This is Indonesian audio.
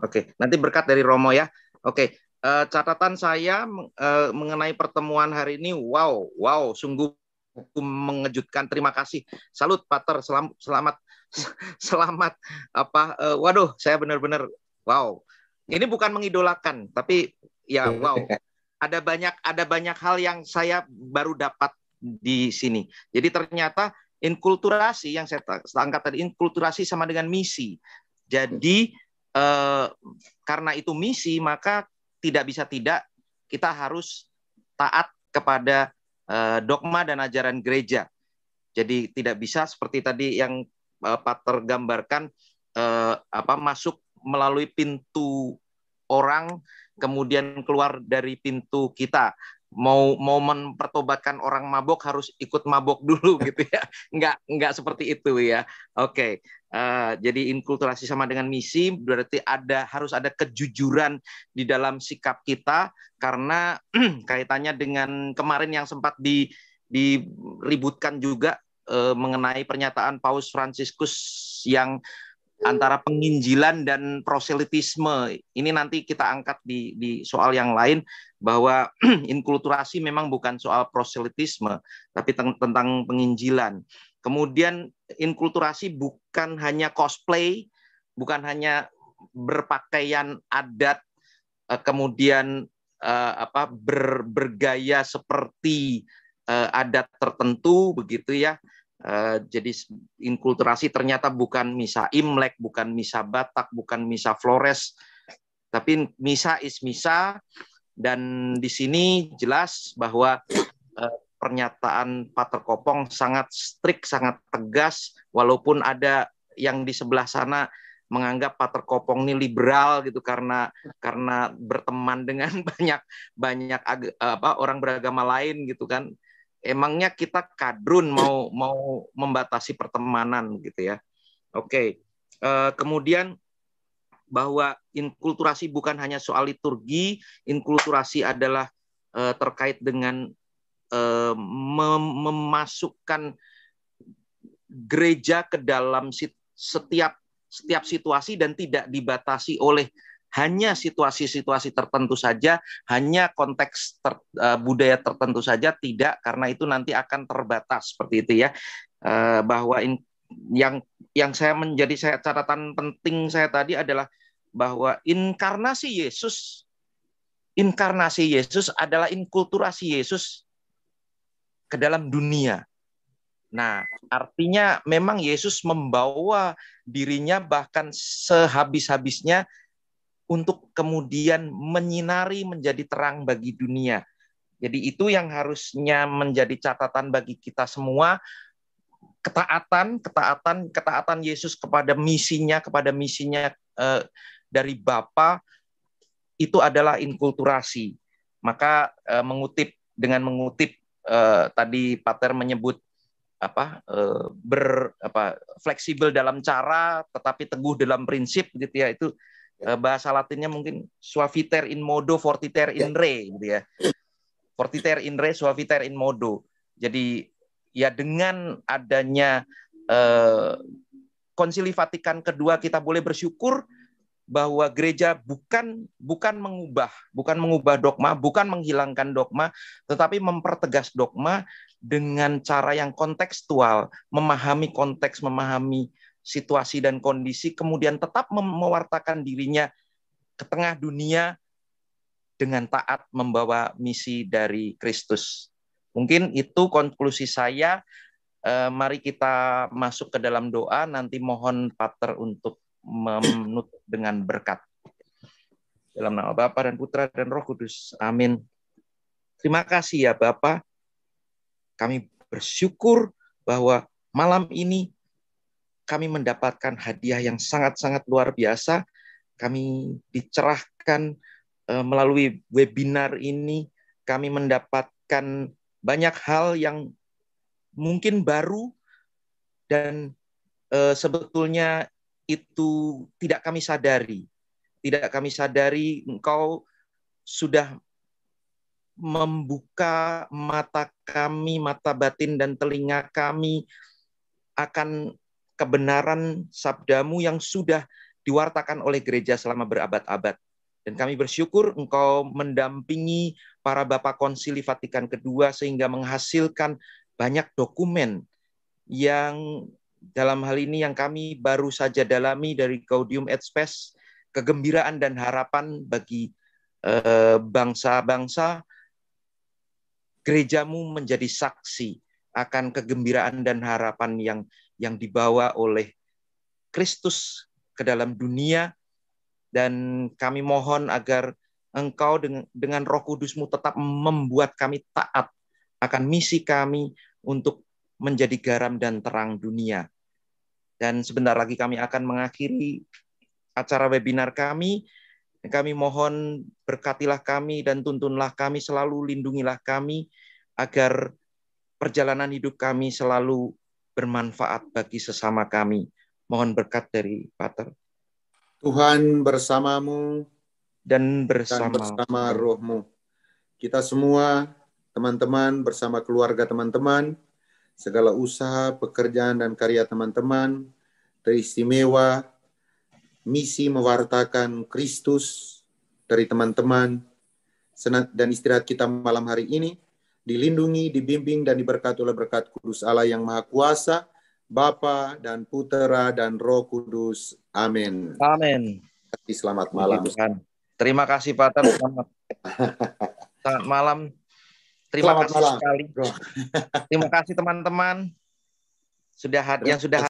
Oke, nanti berkat dari Romo ya. Oke, uh, catatan saya uh, mengenai pertemuan hari ini, wow, wow, sungguh mengejutkan. Terima kasih. Salut, Pater. Selam, selamat, selamat. Apa? Uh, waduh, saya benar-benar wow. Ini bukan mengidolakan, tapi ya wow. Ada banyak, ada banyak hal yang saya baru dapat di sini. Jadi ternyata inkulturasi yang saya angkat tadi, inkulturasi sama dengan misi. Jadi Eh, karena itu misi maka tidak bisa tidak kita harus taat kepada eh, dogma dan ajaran gereja. Jadi tidak bisa seperti tadi yang eh, tergambarkan eh, apa masuk melalui pintu orang kemudian keluar dari pintu kita mau mau mempertobatkan orang mabok harus ikut mabok dulu gitu ya nggak nggak seperti itu ya oke okay. uh, eh, jadi inkulturasi sama dengan misi berarti ada harus ada kejujuran di dalam sikap kita karena kaitannya dengan kemarin yang sempat di diributkan juga uh, mengenai pernyataan Paus franciscus yang antara penginjilan dan proselitisme. Ini nanti kita angkat di, di soal yang lain bahwa inkulturasi memang bukan soal proselitisme, tapi tentang penginjilan. Kemudian inkulturasi bukan hanya cosplay, bukan hanya berpakaian adat, eh, kemudian eh, apa ber, bergaya seperti eh, adat tertentu begitu ya Uh, jadi inkulturasi ternyata bukan misa Imlek, bukan misa Batak, bukan misa Flores, tapi misa is misa. Dan di sini jelas bahwa uh, pernyataan Pater Kopong sangat strik, sangat tegas, walaupun ada yang di sebelah sana menganggap Pater Kopong ini liberal gitu karena karena berteman dengan banyak banyak apa orang beragama lain gitu kan emangnya kita kadrun mau mau membatasi pertemanan gitu ya. Oke. Okay. Eh, kemudian bahwa inkulturasi bukan hanya soal liturgi, inkulturasi adalah eh, terkait dengan eh, mem memasukkan gereja ke dalam setiap setiap situasi dan tidak dibatasi oleh hanya situasi-situasi tertentu saja, hanya konteks ter, uh, budaya tertentu saja, tidak karena itu nanti akan terbatas seperti itu ya. Uh, bahwa in, yang yang saya menjadi saya catatan penting saya tadi adalah bahwa inkarnasi Yesus inkarnasi Yesus adalah inkulturasi Yesus ke dalam dunia. Nah, artinya memang Yesus membawa dirinya bahkan sehabis-habisnya untuk kemudian menyinari menjadi terang bagi dunia. Jadi itu yang harusnya menjadi catatan bagi kita semua ketaatan, ketaatan, ketaatan Yesus kepada misinya, kepada misinya eh, dari Bapa itu adalah inkulturasi. Maka eh, mengutip dengan mengutip eh, tadi Pater menyebut apa eh, ber apa fleksibel dalam cara tetapi teguh dalam prinsip gitu ya itu Eh, bahasa Latinnya mungkin suaviter in modo fortiter in ya. re gitu ya fortiter in re suaviter in modo jadi ya dengan adanya eh, konsili Vatikan kedua kita boleh bersyukur bahwa gereja bukan bukan mengubah bukan mengubah dogma bukan menghilangkan dogma tetapi mempertegas dogma dengan cara yang kontekstual memahami konteks memahami situasi dan kondisi, kemudian tetap mewartakan dirinya ke tengah dunia dengan taat membawa misi dari Kristus. Mungkin itu konklusi saya. Eh, mari kita masuk ke dalam doa. Nanti mohon Pater untuk menutup dengan berkat. Dalam nama Bapa dan Putra dan Roh Kudus. Amin. Terima kasih ya Bapak. Kami bersyukur bahwa malam ini kami mendapatkan hadiah yang sangat-sangat luar biasa. Kami dicerahkan e, melalui webinar ini, kami mendapatkan banyak hal yang mungkin baru dan e, sebetulnya itu tidak kami sadari. Tidak kami sadari engkau sudah membuka mata kami, mata batin dan telinga kami akan kebenaran sabdamu yang sudah diwartakan oleh gereja selama berabad-abad. Dan kami bersyukur engkau mendampingi para Bapak Konsili Vatikan kedua sehingga menghasilkan banyak dokumen yang dalam hal ini yang kami baru saja dalami dari Gaudium et Spes, kegembiraan dan harapan bagi eh, bangsa-bangsa, gerejamu menjadi saksi akan kegembiraan dan harapan yang yang dibawa oleh Kristus ke dalam dunia dan kami mohon agar engkau dengan, dengan roh kudusmu tetap membuat kami taat akan misi kami untuk menjadi garam dan terang dunia. Dan sebentar lagi kami akan mengakhiri acara webinar kami. Kami mohon berkatilah kami dan tuntunlah kami, selalu lindungilah kami, agar perjalanan hidup kami selalu bermanfaat bagi sesama kami. Mohon berkat dari Pater. Tuhan bersamamu dan bersama, dan bersama rohmu. Kita semua, teman-teman, bersama keluarga teman-teman, segala usaha, pekerjaan, dan karya teman-teman, teristimewa, misi mewartakan Kristus dari teman-teman, dan istirahat kita malam hari ini, dilindungi, dibimbing, dan diberkati oleh berkat kudus Allah yang Maha Kuasa, Bapa dan Putera dan Roh Kudus. Amin. Amin. Selamat malam. Terima kasih Pater. Selamat, selamat malam. Terima Selamat kasih malam. sekali. Terima kasih teman-teman sudah yang sudah